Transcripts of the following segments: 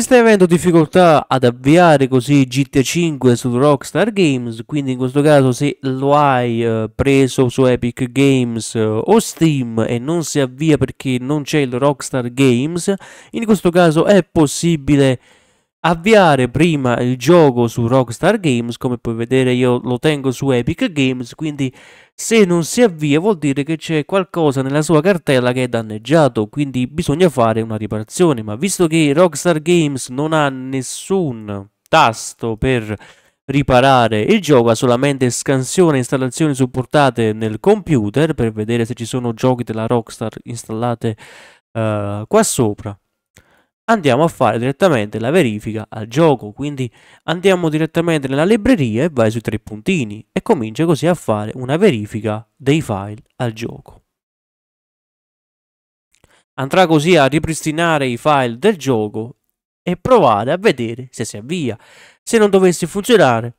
Se stai avendo difficoltà ad avviare così GTA 5 su Rockstar Games, quindi in questo caso se lo hai eh, preso su Epic Games eh, o Steam e non si avvia perché non c'è il Rockstar Games, in questo caso è possibile avviare prima il gioco su Rockstar Games, come puoi vedere io lo tengo su Epic Games, quindi se non si avvia vuol dire che c'è qualcosa nella sua cartella che è danneggiato, quindi bisogna fare una riparazione, ma visto che Rockstar Games non ha nessun tasto per riparare il gioco ha solamente scansione e installazioni supportate nel computer per vedere se ci sono giochi della Rockstar installate uh, qua sopra andiamo a fare direttamente la verifica al gioco, quindi andiamo direttamente nella libreria e vai sui tre puntini e comincia così a fare una verifica dei file al gioco. Andrà così a ripristinare i file del gioco e provare a vedere se si avvia. Se non dovesse funzionare,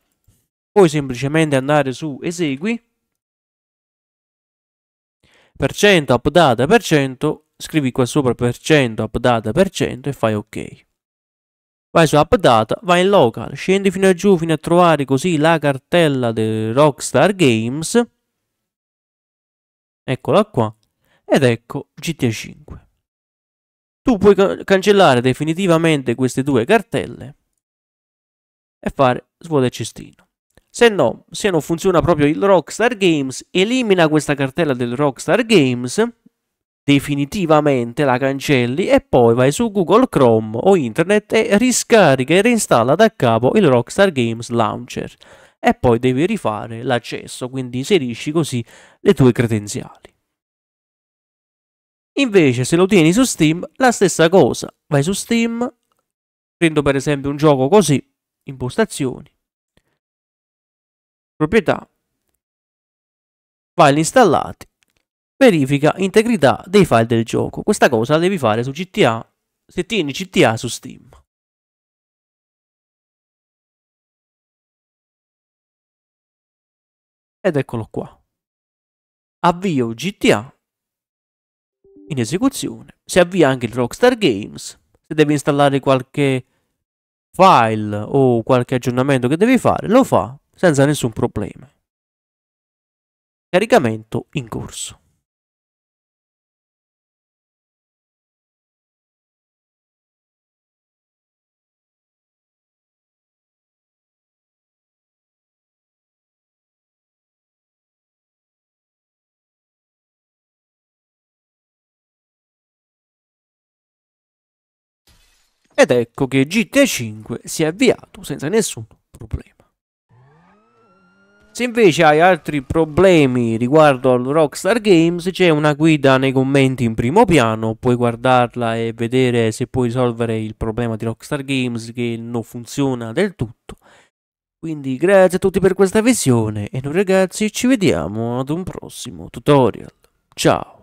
puoi semplicemente andare su esegui, per percento, updata, percento scrivi qua sopra per cento, updata per cento e fai ok. Vai su updata, vai in local, scendi fino a giù fino a trovare così la cartella del Rockstar Games. Eccola qua. Ed ecco GTA 5. Tu puoi cancellare definitivamente queste due cartelle e fare svuota il cestino. Se no, se non funziona proprio il Rockstar Games, elimina questa cartella del Rockstar Games definitivamente la cancelli e poi vai su Google Chrome o internet e riscarica e reinstalla da capo il Rockstar Games Launcher e poi devi rifare l'accesso, quindi inserisci così le tue credenziali. Invece se lo tieni su Steam, la stessa cosa, vai su Steam, prendo per esempio un gioco così, impostazioni, proprietà, file installati verifica integrità dei file del gioco. Questa cosa la devi fare su GTA se tieni GTA su Steam. Ed eccolo qua. Avvio GTA in esecuzione. Si avvia anche il Rockstar Games. Se devi installare qualche file o qualche aggiornamento che devi fare, lo fa senza nessun problema. Caricamento in corso. Ed ecco che GTA 5 si è avviato senza nessun problema. Se invece hai altri problemi riguardo al Rockstar Games c'è una guida nei commenti in primo piano, puoi guardarla e vedere se puoi risolvere il problema di Rockstar Games che non funziona del tutto. Quindi grazie a tutti per questa visione e noi ragazzi ci vediamo ad un prossimo tutorial. Ciao!